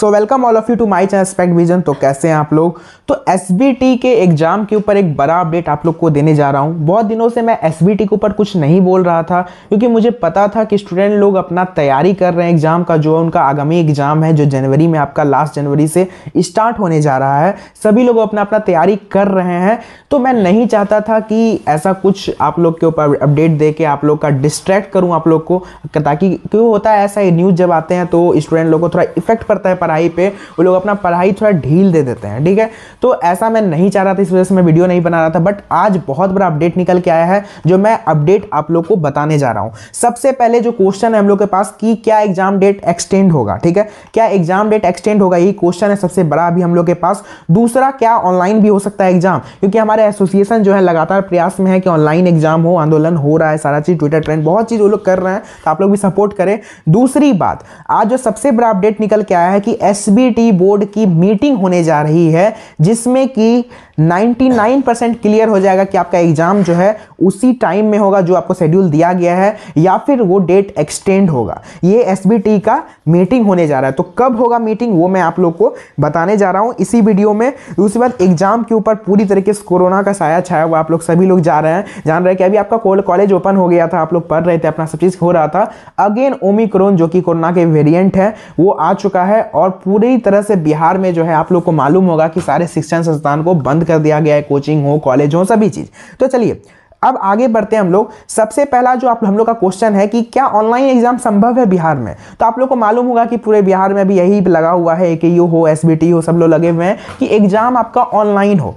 so welcome all of you to my channel Spect Vision तो कैसे हैं आप लोग तो एस के एग्ज़ाम के ऊपर एक बड़ा अपडेट आप लोग को देने जा रहा हूं बहुत दिनों से मैं एस के ऊपर कुछ नहीं बोल रहा था क्योंकि मुझे पता था कि स्टूडेंट लोग अपना तैयारी कर रहे हैं एग्ज़ाम का जो उनका आगामी एग्ज़ाम है जो जनवरी में आपका लास्ट जनवरी से स्टार्ट होने जा रहा है सभी लोग अपना अपना तैयारी कर रहे हैं तो मैं नहीं चाहता था कि ऐसा कुछ आप लोग के ऊपर अपडेट दे के आप लोग का डिस्ट्रैक्ट करूँ आप लोग को ताकि क्यों होता है ऐसा न्यूज़ जब आते हैं तो स्टूडेंट लोग को थोड़ा इफेक्ट पड़ता है पढ़ाई पे वो लोग अपना पढ़ाई थोड़ा ढील दे देते हैं ठीक है तो ऐसा मैं नहीं चाह रहा था इस वजह से मैं वीडियो नहीं बना रहा था बट आज बहुत बड़ा अपडेट निकल के आया है जो मैं अपडेट आप लोग को बताने जा रहा हूँ सबसे पहले जो क्वेश्चन है हम लोग के पास कि क्या एग्जाम डेट एक्सटेंड होगा ठीक है क्या एग्जाम डेट एक्सटेंड होगा यही क्वेश्चन है सबसे बड़ा अभी हम लोग के पास दूसरा क्या ऑनलाइन भी हो सकता है एग्जाम क्योंकि हमारे एसोसिएशन जो है लगातार प्रयास में है कि ऑनलाइन एग्जाम हो आंदोलन हो रहा है सारा चीज़ ट्विटर ट्रेंड बहुत चीज़ वो लोग कर रहे हैं तो आप लोग भी सपोर्ट करें दूसरी बात आज जो सबसे बड़ा अपडेट निकल के आया है कि एसबीटी बोर्ड की मीटिंग होने जा रही है जिसमें कि 99 परसेंट क्लियर हो जाएगा कि आपका एग्ज़ाम जो है उसी टाइम में होगा जो आपको शेड्यूल दिया गया है या फिर वो डेट एक्सटेंड होगा ये एस का मीटिंग होने जा रहा है तो कब होगा मीटिंग वो मैं आप लोग को बताने जा रहा हूँ इसी वीडियो में उसके बाद एग्ज़ाम के ऊपर पूरी तरीके से कोरोना का साया छाया हुआ आप लोग सभी लोग जा रहे हैं जान रहे हैं कि अभी आपका कोल्ड कॉलेज ओपन हो गया था आप लोग पढ़ रहे थे अपना सब चीज़ हो रहा था अगेन ओमिक्रोन जो कि कोरोना के वेरियंट है वो आ चुका है और और पूरी तरह से बिहार में जो है आप लोग को मालूम होगा कि सारे शिक्षण संस्थान को बंद कर दिया गया है कोचिंग हो कॉलेज हो सभी चीज़ तो चलिए अब आगे बढ़ते हैं हम लोग सबसे पहला जो आप हम लोग का क्वेश्चन है कि क्या ऑनलाइन एग्जाम संभव है बिहार में तो आप लोग को मालूम होगा कि पूरे बिहार में अभी यही लगा हुआ है के यू हो एस हो सब लोग लगे हुए हैं कि एग्जाम आपका ऑनलाइन हो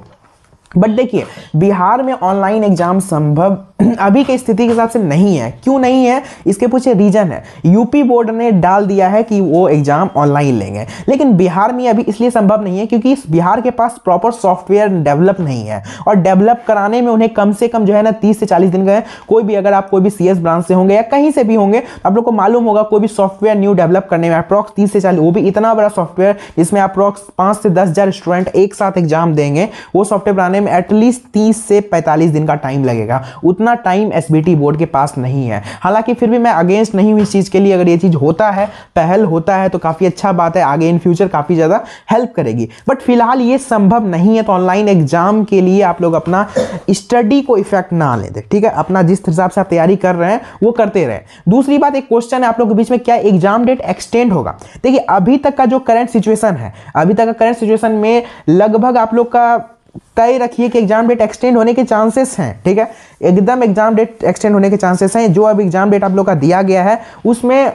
बट देखिए बिहार में ऑनलाइन एग्जाम संभव अभी की स्थिति के हिसाब से नहीं है क्यों नहीं है इसके पीछे रीजन है यूपी बोर्ड ने डाल दिया है कि वो एग्ज़ाम ऑनलाइन लेंगे लेकिन बिहार में अभी इसलिए संभव नहीं है क्योंकि बिहार के पास प्रॉपर सॉफ्टवेयर डेवलप नहीं है और डेवलप कराने में उन्हें कम से कम जो है ना तीस से चालीस दिन गए कोई भी अगर आप कोई भी सी ब्रांच से होंगे या कहीं से भी होंगे तो आप लोग को मालूम होगा कोई भी सॉफ्टवेयर न्यू डेवलप करने में अप्रॉक्स तीस से चालीस वो भी इतना बड़ा सॉफ्टवेयर जिसमें अप्रॉक्स पाँच से दस हज़ार स्टूडेंट एक साथ एग्जाम देंगे वो सॉफ्टवेयर बनाने में एटलीस्ट तीस से पैंतालीस दिन का टाइम लगेगा उतना उतना टाइम एस बोर्ड के पास नहीं है हालांकि फिर भी मैं अगेंस्ट नहीं हूँ इस चीज़ के लिए अगर ये चीज़ होता है पहल होता है तो काफ़ी अच्छा बात है आगे इन फ्यूचर काफ़ी ज़्यादा हेल्प करेगी बट फिलहाल ये संभव नहीं है तो ऑनलाइन एग्जाम के लिए आप लोग अपना स्टडी को इफेक्ट ना लेते ठीक है अपना जिस हिसाब से आप तैयारी कर रहे हैं वो करते रहे दूसरी बात एक क्वेश्चन है आप लोग के बीच में क्या एग्जाम डेट एक्सटेंड होगा देखिए अभी तक का जो करंट सिचुएशन है अभी तक का करंट सिचुएशन में लगभग आप लोग का तय रखिए कि एग्जाम डेट एक्सटेंड होने के चांसेस हैं ठीक है एकदम एग्जाम डेट एक्सटेंड होने के चांसेस हैं जो अब एग्जाम डेट आप लोग का दिया गया है उसमें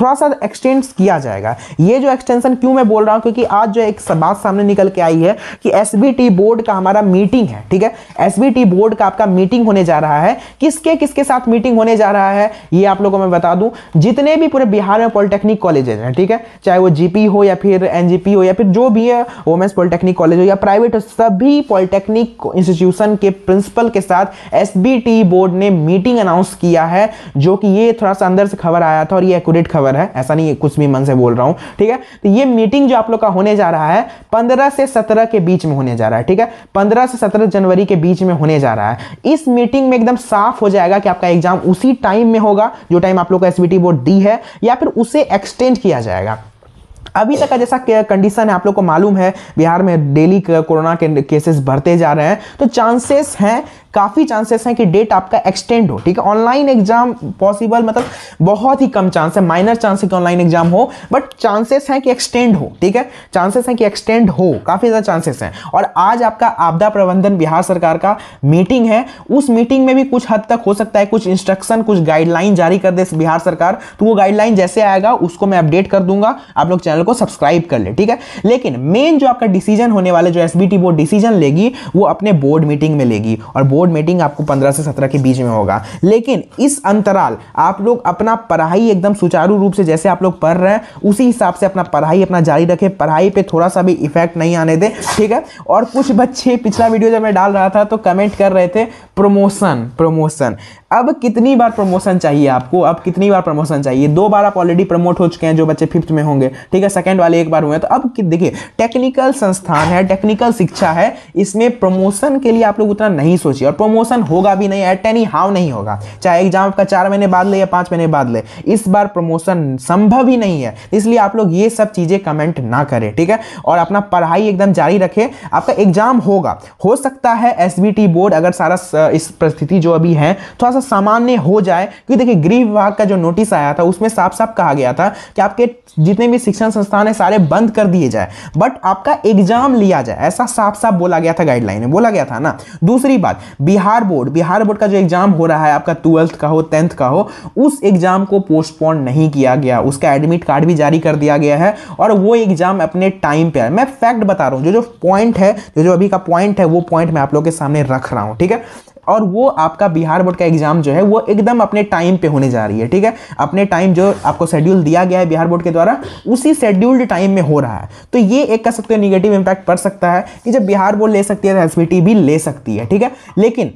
थोड़ा सा एक्सटेंड किया जाएगा ये जो एक्सटेंशन क्यों मैं बोल रहा हूँ क्योंकि आज जो एक बात सामने निकल के आई है कि एस बोर्ड का हमारा मीटिंग है ठीक है एस बोर्ड का आपका मीटिंग होने जा रहा है किसके किसके साथ मीटिंग होने जा रहा है ये आप लोगों को मैं बता दूं जितने भी पूरे बिहार में पॉलिटेक्निक कॉलेजेज हैं ठीक है चाहे वो जीपी हो या फिर एनजीपी हो या फिर जो भी है वोमेंस पॉलिटेक्निक कॉलेज हो या प्राइवेट हो सभी पॉलिटेक्निक इंस्टीट्यूशन के प्रिंसिपल के साथ एस बोर्ड ने मीटिंग अनाउंस किया है जो कि ये थोड़ा सा अंदर से खबर आया था और ये एक्यूरेट खबर पावर है ऐसा नहीं है कुछ भी मन से बोल रहा हूँ ठीक है तो ये मीटिंग जो आप लोग का होने जा रहा है पंद्रह से सत्रह के बीच में होने जा रहा है ठीक है पंद्रह से सत्रह जनवरी के बीच में होने जा रहा है इस मीटिंग में एकदम साफ हो जाएगा कि आपका एग्जाम उसी टाइम में होगा जो टाइम आप लोग का एस बोर्ड दी है या फिर उसे एक्सटेंड किया जाएगा अभी तक जैसा कंडीशन है आप लोग को मालूम है बिहार में डेली कोरोना के केसेस बढ़ते जा रहे हैं तो चांसेस हैं काफ़ी चांसेस हैं कि डेट आपका एक्सटेंड हो ठीक है ऑनलाइन एग्जाम पॉसिबल मतलब बहुत ही कम चांस है माइनर चांस है कि ऑनलाइन एग्जाम हो बट चांसेस हैं कि एक्सटेंड हो ठीक है चांसेस हैं कि एक्सटेंड हो काफ़ी ज़्यादा चांसेस हैं और आज आपका आपदा प्रबंधन बिहार सरकार का मीटिंग है उस मीटिंग में भी कुछ हद तक हो सकता है कुछ इंस्ट्रक्शन कुछ गाइडलाइन जारी कर दे बिहार सरकार तो वो गाइडलाइन जैसे आएगा उसको मैं अपडेट कर दूंगा आप लोग चैनल को सब्सक्राइब कर ले ठीक है लेकिन मेन जो आपका डिसीजन होने वाले जो एसबीटी बोर्ड डिसीजन लेगी वो अपने बोर्ड मीटिंग में लेगी और बोर्ड बोर्ड मीटिंग आपको पंद्रह से सत्रह के बीच में होगा लेकिन इस अंतराल आप लोग अपना पढ़ाई एकदम सुचारू रूप से जैसे आप लोग पढ़ रहे हैं उसी हिसाब से अपना पढ़ाई अपना जारी रखें पढ़ाई पे थोड़ा सा भी इफेक्ट नहीं आने दें ठीक है और कुछ बच्चे पिछला वीडियो जब मैं डाल रहा था तो कमेंट कर रहे थे प्रमोशन प्रमोशन अब कितनी बार प्रमोशन चाहिए आपको अब कितनी बार प्रमोशन चाहिए दो बार आप ऑलरेडी प्रमोट हो चुके हैं जो बच्चे फिफ्थ में होंगे ठीक है सेकंड वाले एक बार हुए हैं तो अब देखिए टेक्निकल संस्थान है टेक्निकल शिक्षा है इसमें प्रमोशन के लिए आप लोग उतना नहीं सोचिए और प्रमोशन होगा भी नहीं एट एनी हाउ नहीं होगा चाहे एग्जाम आपका चार महीने बाद ले या पाँच महीने बाद ले इस बार प्रमोशन संभव ही नहीं है इसलिए आप लोग ये सब चीज़ें कमेंट ना करें ठीक है और अपना पढ़ाई एकदम जारी रखें आपका एग्जाम होगा हो सकता है एस बोर्ड अगर सारा इस परिस्थिति जो अभी है थोड़ा सा सा सामान्य हो जाए क्योंकि देखिए गृह विभाग का जो नोटिस आया था उसमें साफ साफ कहा गया था कि आपके जितने भी शिक्षण संस्थान है सारे बंद कर दिए जाए बट आपका एग्जाम लिया जाए ऐसा साफ साफ बोला गया था गाइडलाइन में बोला गया था ना दूसरी बात बिहार बोर्ड बिहार बोर्ड का जो एग्जाम हो रहा है आपका ट्वेल्थ का हो टेंथ का हो उस एग्जाम को पोस्टपोन नहीं किया गया उसका एडमिट कार्ड भी जारी कर दिया गया है और वो एग्जाम अपने टाइम पर मैं फैक्ट बता रहा हूँ जो जो पॉइंट है जो जो अभी का पॉइंट है वो पॉइंट मैं आप लोग के सामने रख रहा हूँ ठीक है और वो आपका बिहार बोर्ड का एग्ज़ाम जो है वो एकदम अपने टाइम पे होने जा रही है ठीक है अपने टाइम जो आपको शेड्यूल दिया गया है बिहार बोर्ड के द्वारा उसी शेड्यूल्ड टाइम में हो रहा है तो ये एक कह सकते हो निगेटिव इम्पैक्ट पड़ सकता है कि जब बिहार बोर्ड ले सकती है तो एस भी ले सकती है ठीक है लेकिन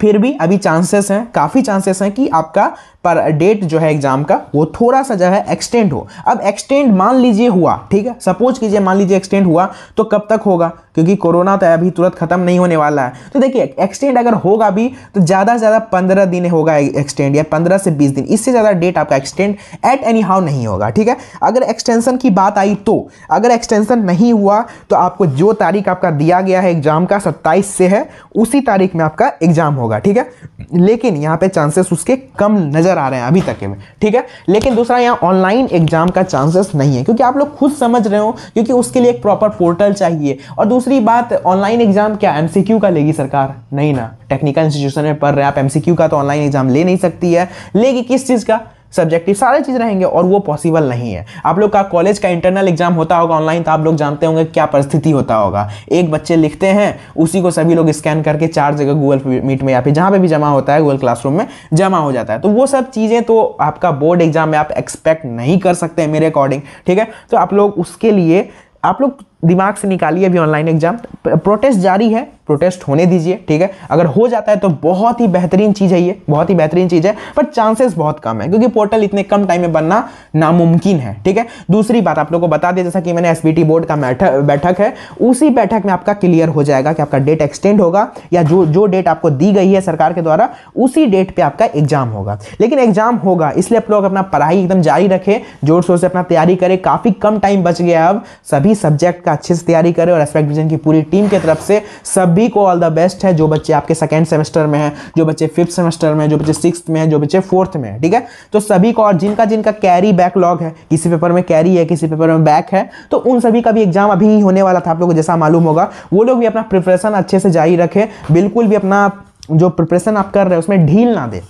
फिर भी अभी चांसेस हैं काफ़ी चांसेस हैं कि आपका पर डेट जो है एग्ज़ाम का वो थोड़ा सा जो है एक्सटेंड हो अब एक्सटेंड मान लीजिए हुआ ठीक है सपोज कीजिए मान लीजिए एक्सटेंड हुआ तो कब तक होगा क्योंकि कोरोना तो अभी तुरंत खत्म नहीं होने वाला है तो देखिए एक्सटेंड अगर होगा भी तो ज़्यादा से ज़्यादा पंद्रह दिन होगा एक्सटेंड या पंद्रह से बीस दिन इससे ज़्यादा डेट आपका एक्सटेंड एट एनी हाउ नहीं होगा ठीक है अगर एक्सटेंशन की बात आई तो अगर एक्सटेंशन नहीं हुआ तो आपको जो तारीख आपका दिया गया है एग्जाम का सत्ताईस से है उसी तारीख में आपका एग्जाम होगा ठीक है लेकिन यहाँ पे चांसेस उसके कम नज़र आ रहे हैं अभी तक के में ठीक है लेकिन दूसरा यहाँ ऑनलाइन एग्जाम का चांसेस नहीं है क्योंकि आप लोग खुद समझ रहे हो क्योंकि उसके लिए एक प्रॉपर पोर्टल चाहिए और दूसरा दूसरी बात ऑनलाइन एग्जाम क्या एमसीक्यू का लेगी सरकार नहीं ना टेक्निकल इंस्टीट्यूशन में पढ़ रहे आप एमसीक्यू का तो ऑनलाइन एग्जाम ले नहीं सकती है लेगी किस चीज़ का सब्जेक्टिव सारे चीज़ रहेंगे और वो पॉसिबल नहीं है आप लोग का कॉलेज का इंटरनल एग्जाम होता होगा ऑनलाइन तो आप लोग जानते होंगे क्या परिस्थिति होता होगा एक बच्चे लिखते हैं उसी को सभी लोग स्कैन करके चार जगह गूगल मीट में या फिर जहाँ पे भी जमा होता है गूगल क्लासरूम में जमा हो जाता है तो वो सब चीज़ें तो आपका बोर्ड एग्जाम में आप एक्सपेक्ट नहीं कर सकते मेरे अकॉर्डिंग ठीक है तो आप लोग उसके लिए आप लोग दिमाग से निकालिए अभी ऑनलाइन एग्जाम प्रोटेस्ट जारी है प्रोटेस्ट होने दीजिए ठीक है अगर हो जाता है तो बहुत ही बेहतरीन चीज़ है ये बहुत ही बेहतरीन चीज़ है पर चांसेस बहुत कम है क्योंकि पोर्टल इतने कम टाइम में बनना नामुमकिन है ठीक है दूसरी बात आप लोगों को बता दें जैसा कि मैंने एस बोर्ड का बैठक है उसी बैठक में आपका क्लियर हो जाएगा कि आपका डेट एक्सटेंड होगा या जो जो डेट आपको दी गई है सरकार के द्वारा उसी डेट पर आपका एग्जाम होगा लेकिन एग्जाम होगा इसलिए आप लोग अपना पढ़ाई एकदम जारी रखें जोर शोर से अपना तैयारी करें काफ़ी कम टाइम बच गया अब सभी सब्जेक्ट का अच्छे से तैयारी करें और एस्पेक्ट की पूरी टीम की तरफ से सब सभी को ऑल द बेस्ट है जो बच्चे आपके सेकेंड सेमेस्टर में है जो बच्चे फिफ्थ सेमेस्टर में जो बच्चे सिक्स में है जो बच्चे फोर्थ में है ठीक है तो सभी को और जिनका जिनका कैरी बैकलॉग है किसी पेपर में कैरी है किसी पेपर में बैक है तो उन सभी का भी एग्जाम अभी ही होने वाला था आप लोगों को जैसा मालूम होगा वो लोग भी अपना प्रिपरेशन अच्छे से जारी रखें बिल्कुल भी अपना जो प्रिपरेशन आप कर रहे हैं उसमें ढील ना दें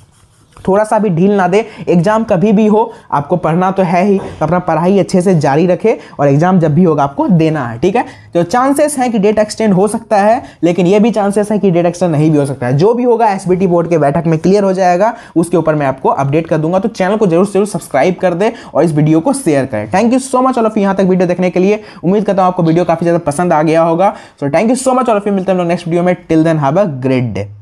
थोड़ा सा भी ढील ना दे एग्ज़ाम कभी भी हो आपको पढ़ना तो है ही तो अपना पढ़ाई अच्छे से जारी रखे और एग्ज़ाम जब भी होगा आपको देना है ठीक है तो चांसेस हैं कि डेट एक्सटेंड हो सकता है लेकिन ये भी चांसेस हैं कि डेट एक्सटेंड नहीं भी हो सकता है जो भी होगा एस बोर्ड के बैठक में क्लियर हो जाएगा उसके ऊपर मैं आपको अपडेट कर दूंगा तो चैनल को जरूर जरूर सब्सक्राइब कर दे और इस वीडियो को शेयर करें thank you so much all of यहाँ तक वीडियो देखने के लिए उम्मीद करता हूँ आपको वीडियो काफ़ी ज़्यादा पसंद आ गया होगा सो thank you so much all of you मिलते हैं नेक्स्ट वीडियो में till then have a great day